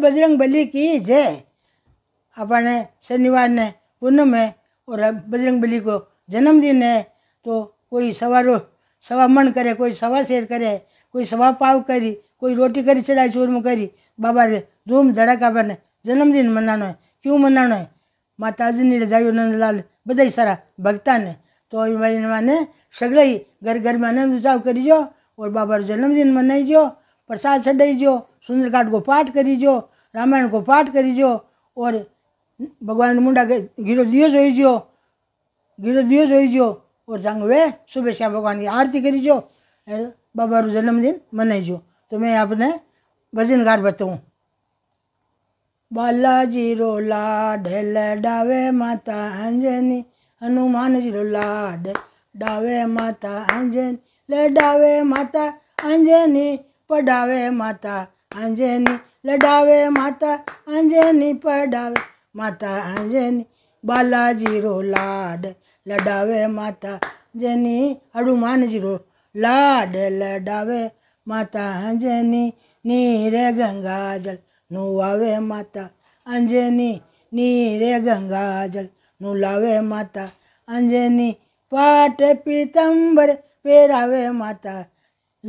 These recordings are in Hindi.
बजरंग बली की जय अपने शनिवार ने पूनम है और बजरंग बली को जन्मदिन है तो कोई सवारो सवा मन करे कोई सवा शेर करे कोई सवा पाव करी कोई रोटी करी चढ़ाई चूरमा करी बाबा रे धूम धड़ाका बने जन्मदिन मनानो है क्यों मना है माता जी ने रजाई नंदलाल बधाई सारा भक्ता ने तो भाई मैंने सगले ही घर घर में आनंद उत्साह करीजो और बाबा जन्मदिन मनाईजो प्रसाद छो सुंदरकांड को पाठ जो रामायण को पाठ जो और भगवान मुंडा के गिरो दियो जोजो दिवस दियो जोजो और जंग वे सुबह श्याम भगवान की आरती करीजो बाबा जन्मदिन मनाईजो तो मैं आपने भजन बताऊँ बालाजी रो लाड लडावे माता अंजनी हनुमान जी रो लाड डावे माता अंजनी लडावे माता अंजनी पढ़ावे माता अंजनी लडावे माता अंजनी पढ़ावे माता अंजनी बालाजी रो लाड लडावे माता जनी हनुमान जी रो लाड लडावे माता अंजनी नीरे गंगा जल नु आवे माता अंजनी नीरे गंगा जल नु लावे माता अंजनी पाट पीतंबर पेरावे माता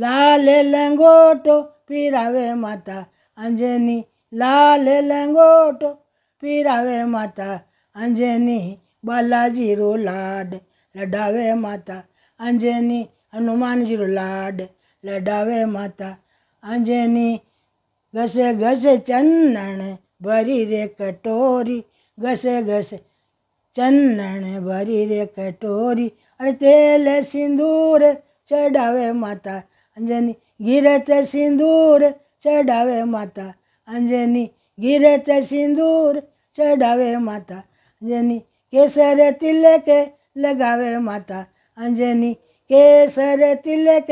लाल लंगोटो पिरावे माता अंजनी लाल लंगोटो पिरावे माता अंजनी बालाजी रो लाड लडावे माता अंजनी हनुमान जी रो लाड लडावे माता अंजनी घस घस चंदन भरी रे कटोरी घस घस चंदन भरी रे कटोरी अरे तेल सिंदूर चढ़ावे माता अंजनी गिरत सिंदूर चढ़ावे माता अंजनी गिरत सिंदूर चढ़ावे माता अंजनी केसर तिलक लगावे माता अंजनी केसर तिलक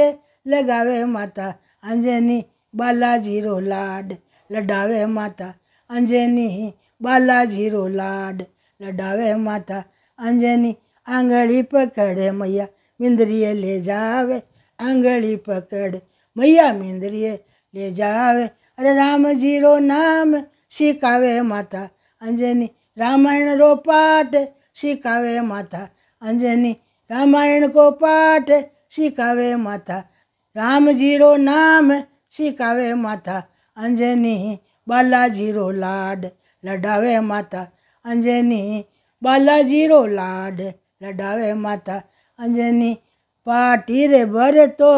लगावे माता अंजनी બાલાજી રો લાડ લડાવે માતા અંજની બાલાજી રો લાડ લડાવે માતા અંજની આંગળી પકડે મૈયા મિંદરીએ લે જાવે આંગળી પકડ મૈયા મિંદરીએ લે જાવે અરે રામજી રો નામ શીખાવે માતા અંજની રામાयण रो पाठ सिखावे माता अंजनी रामायण को पाठ सिखावे माता राम जी रो नाम શીખાવે માથા અંજની બાલાજી રો લાડ લડાવે માથા અંજની બાલાજી રો લાડ લડાવે માથા અંજની પાટી રે ભરે તો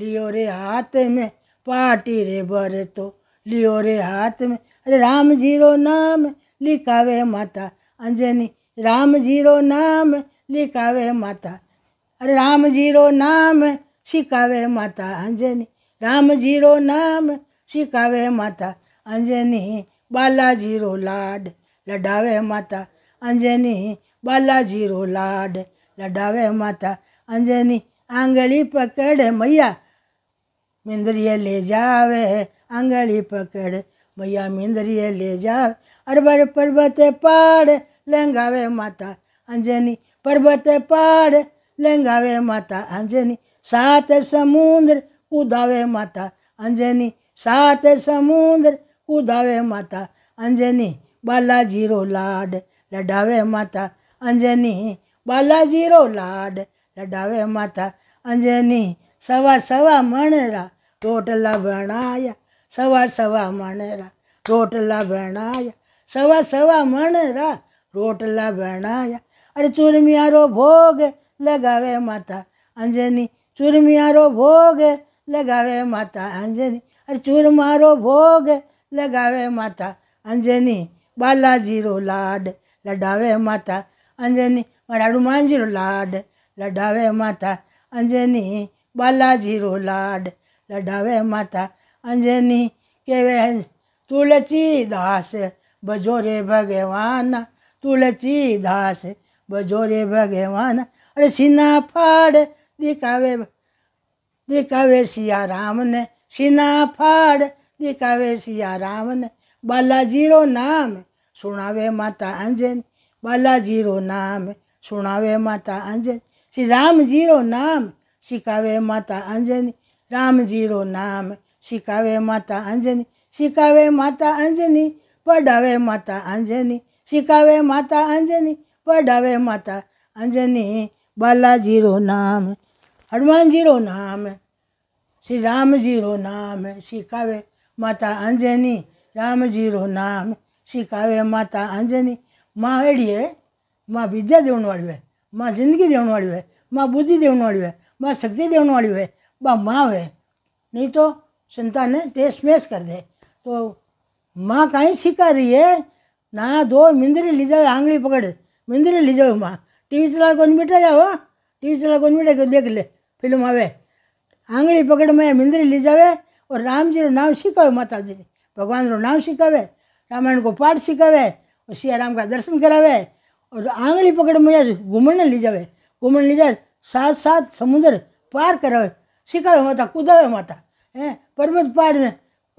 लियो रे हाथ में पाटी रे भर तो लियो रे हाथ में अरे राम जीरो नाम लिखावे माता अंजनी राम जीरो नाम लिखावे माता अरे राम जीरो नाम सिखावे माता अंजनी રામ જીરો નામ શીખાવે માતા અંજની બાલાજીરો લાડ લડાવે માતા અંજની બાલાજીરો લાડ લડાવે માતા અંજની આંગળી પકડ મૈયા મિંદરીએ લે જાવે આંગળી પકડ મૈયા મિંદરીએ લે જાવે અરબર પર્વતે પાડ લેંગાવે માતા અંજની પર્વતે પાડ લેંગાવે માતા અંજની સાત સમુદ્ર ઉદાવે માતા અંજની સાત સમુદ્ર ઉદાવે માતા અંજની બાલાજીરો લાડ લડાવે માતા અંજની બાલાજીરો લાડ લડાવે માતા અંજની સવા સવા મણરા રોટલા વણાયા સવા સવા મણરા રોટલા વણાયા સવા સવા મણરા રોટલા વણાયા અરે ચૂરમિયારો ભોગ લગાવે માતા અંજની ચૂરમિયારો ભોગ लगावे माता अंजनी अरे चूर मारो भोग लगावे माता अंजनी बालाजी रो लाड लडावे माता अंजनी मारा हनुमान जी रो लाड लडावे माता अंजनी बालाजी रो लाड लडावे माता अंजनी केवे तुलसी दास बजोरे भगवान तुलसी दास बजोरे भगवान अरे सीना फाड़ दिखावे दिखावे सिया राम ने सीना फाड़ दिखावे सिया राम ने बालाजी रो नाम सुनावे माता अंजन बालाजी रो नाम सुनावे माता अंजन श्री राम जी रो नाम सिखावे माता अंजनी राम जी रो नाम सिखावे माता अंजनी सिखावे माता अंजनी पढ़ावे माता अंजनी सिखावे माता अंजनी पढ़ावे माता अंजनी बालाजी रो नाम हनुमान जी रो नाम श्री राम जी रो नाम सिखावे माता अंजनी राम जी रो नाम सिखावे माता अंजनी माँ अड़ी आहे माँ विद्या देव वारियूं आहे मां ज़िंदगी ॾियण वारियूं आहे मां ॿुद्धि ॾियण वारियूं आहे मां शक्ति ॾियण वारियूं आहे मां माँ है नहीं तो संतान देश मेस कर दे तो माँ कहीं सिखा रही है ना दो मिंदरी ली जाओ आंगली पकड़ मिंदरी ली जाओ माँ टीवी वी चला कौन मिटा जाओ टीवी वी चला कौन मिटा देख ले फिल्म आवे आंगली पकड़ આંગળી પકડમાં એમ ઇન્દ્રી લઈ જાવે नाम सीखा माता जी भगवान ભગવાનનું नाम શીખવે रामायण को पाठ सिखावे और सिया राम का दर्शन करावे और आंगली पकड़ मैया घूमने ली जावे घूमने ली जाए सात सात समुद्र पार करावे सिखावे माता कूदावे माता है पर्वत पार ने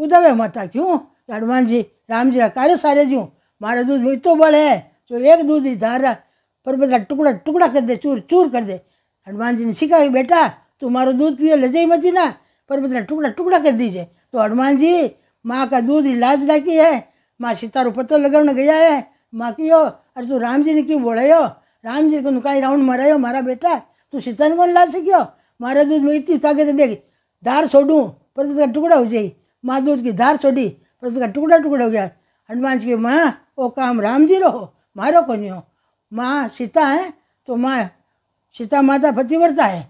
कूदावे माता क्यों हनुमान जी राम जी कार्य सारे जो मारा दूध में इतो बल है जो एक दूध धारा पर्वत का टुकड़ा टुकड़ा कर दे चूर चूर कर दे हनुमान जी ने सीखा बेटा तू मारो दूध पियो ले जाई मती ना पर मतलब टुकड़ा टुकड़ा कर दीजिए तो हनुमान जी माँ का दूध लाज राखी है माँ सीता पत्थर लगाने गया है माँ की हो अरे तू राम जी ने क्यों बोले हो राम जी को कहीं राउंड मरायो मारा बेटा तू सीता ने कौन ला सको मारा दूध में इतनी ताकत देख धार छोड़ू पर उसका टुकड़ा हो जाए माँ दूध की धार छोड़ी पर उसका टुकड़ा टुकड़ा हो गया हनुमान जी की माँ वो काम राम जी रहो मारो को नहीं हो माँ सीता है तो माँ सीता माता पतिव्रता है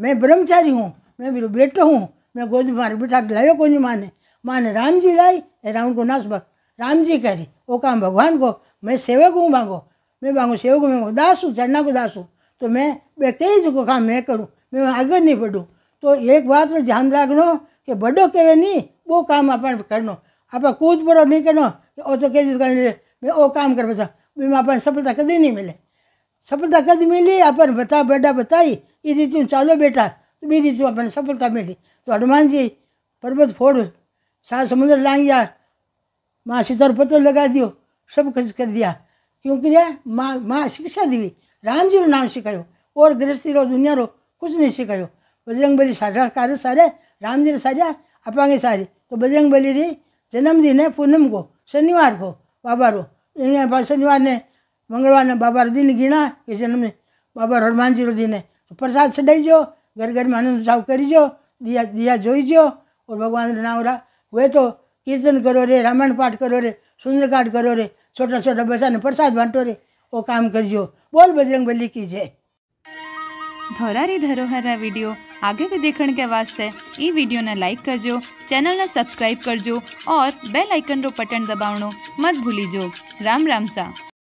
मैं ब्रह्मचारी हूँ मैं मेरो बेटो हूँ मैं गोदी मारे बिठा के लायो कोनी माने माने राम जी लाई ए रावण को नाश बक राम जी करी वो काम भगवान को मैं सेवक हूँ मांगो मैं मांगो सेवक मैं दास हूँ चढ़ना को दास हूँ तो मैं कई को काम मैं करूँ मैं आगे नहीं बढ़ूँ तो एक बात में ध्यान रखना कि बड़ो कहवे नहीं वो काम अपन करनो आप कूद पड़ो नहीं करनो और तो, तो कह मैं वो काम कर बता मैं अपन सफलता कभी नहीं मिले सफलता कद मिली अपन बता बेटा बताई એ રીતનું ચાલો बेटा તો બી अपने सफलता मिली तो हनुमान जी पर्वत फोड़ સાર समुद्र લાંગ્યા माँ से तौर पत्र लगा दियो सब कुछ कर दिया क्योंकि माँ माँ शिक्षा दी राम जी नाम सिखायो और गृहस्थी रहो दुनिया रो कुछ नहीं सिखायो बजरंग बली सा कार्य सारे राम जी ने सारे अपांगे सारे तो बजरंग बली रे जन्मदिन है पूनम को शनिवार को बाबा रो शनिवार ने मंगलवार ने बाबा दिन गिना कि जन्म बाबा हनुमान जी रो दिन है પ્રસાદ સડાઈજો ઘર ઘર આનંદ સાવ કરીજો દિયા દિયા જોઈજો ઓર ભગવાનનું નામ હોય તો કીર્તન કરો રે રામાયણ પાઠ કરો રે સુંદરકાંડ કરો રે છોટા છોટા બસાને પ્રસાદ વાંટો રે ઓ કામ કરજો બોલ बजरंग बली की जय ધોરારી ધરોહરના વિડીયો આગે भी देखने के वास्ते ई वीडियो ने लाइक करजो चैनल ने सब्सक्राइब करजो और बेल आइकन रो बटन दबावनो मत भूलीजो राम राम सा